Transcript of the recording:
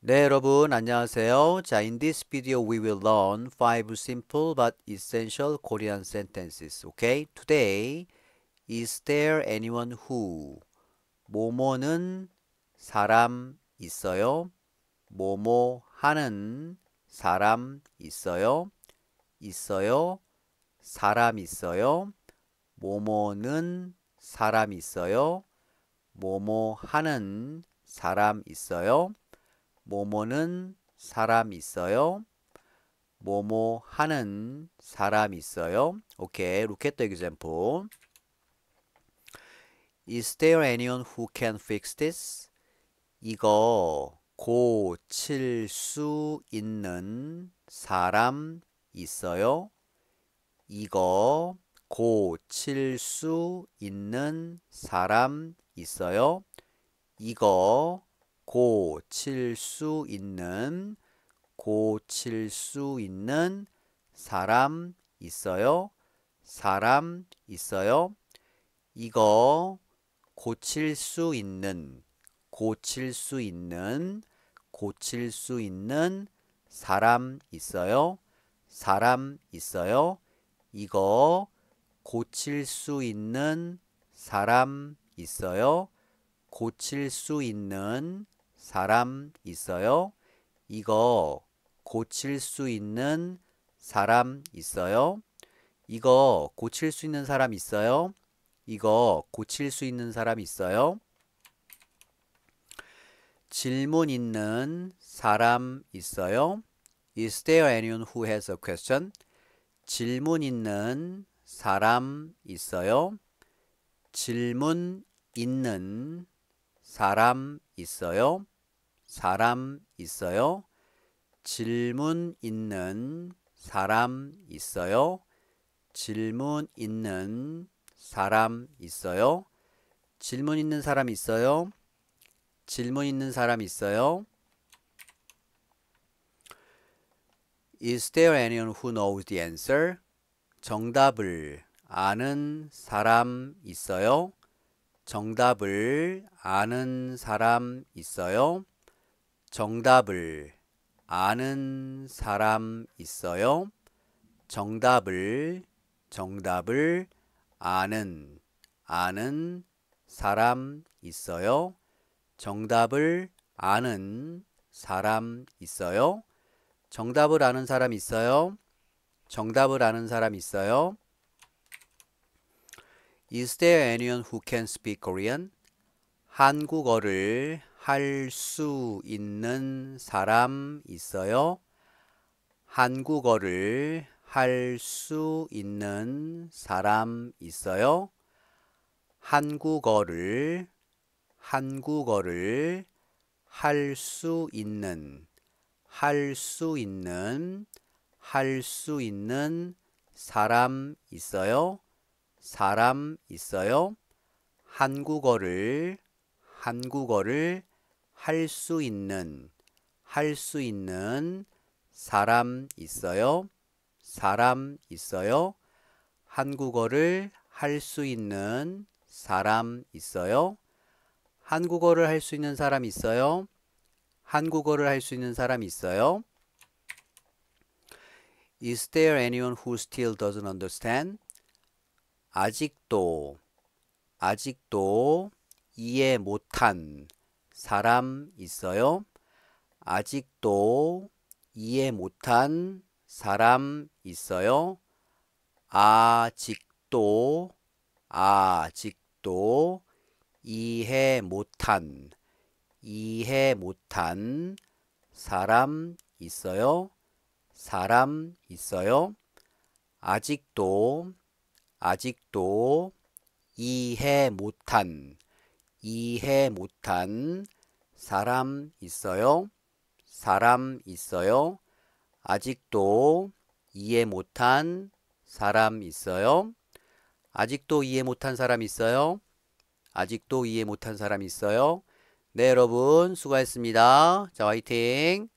네, 여러분 안녕하세요. 자, in this video we will learn five simple but essential Korean sentences. Okay? Today, is there anyone who? 뭐뭐는 사람 있어요? 뭐뭐 하는 사람 있어요? 있어요? 사람 있어요? 뭐뭐는 사람 있어요? 뭐뭐 하는 사람 있어요? 모모는 사람 있어요? 뭐뭐 하는 사람 있어요? 오케이. Look at the example. Is there anyone who can fix this? 이거 고칠 수 있는 사람 있어요? 이거 고칠 수 있는 사람 있어요? 이거 고칠 수 있는 고칠 수 있는 사람 있어요? 사람 있어요? 이거 고칠 수 있는 고칠 수 있는 고칠 수 있는 사람 있어요? 사람 있어요? 이거 고칠 수 있는 사람 있어요? 고칠 수 있는 사람 있어요? 이거 고칠 수 있는 사람 있어요? 이거 고칠 수 있는 사람 있어요? 이거 고칠 수 있는 사람 있어요? 질문 있는 사람 있어요? Is there anyone who has a question? 질문 있는 사람 있어요? 질문 있는 사람 있어요? 사람 있어요? 질문 있는 사람 있어요? 질문 있는 사람 있어요? 질문 있는 사람 있어요? 질문 있는 사람 있어요? Is there anyone who knows the answer? 정답을 아는 사람 있어요? 정답을 아는 사람 있어요? 정답을 아는 사람 있어요? 정답을 정답을 아는 아는 사람 있어요? 정답을 아는 사람 있어요? 정답을 아는 사람 있어요? 정답을 아는 사람 있어요? Is there anyone who can speak Korean? 한국어를 할 수 있는 사람 있어요? 한국어를 할 수 있는 사람 있어요? 한국어를 한국어를 할 수 있는 할 수 있는 할 수 있는 사람 있어요? 사람 있어요? 한국어를 한국어를 할 수 있는 할 수 있는 사람 있어요? 사람 있어요? 한국어를 할 수 있는 사람 있어요? 한국어를 할 수 있는 사람 있어요? 한국어를 할 수 있는 사람 있어요? Is there anyone who still doesn't understand? 아직도 아직도 이해 못한 사람 있어요? 아직도 이해 못한 사람 있어요? 아직도 아직도 이해 못한 이해 못한 사람 있어요? 사람 있어요? 아직도 아직도 이해 못한 이해 못한 사람 있어요? 사람 있어요? 아직도 이해 못한 사람 있어요? 아직도 이해 못한 사람 있어요? 아직도 이해 못한 사람 있어요? 네 여러분 수고했습니다. 자 화이팅!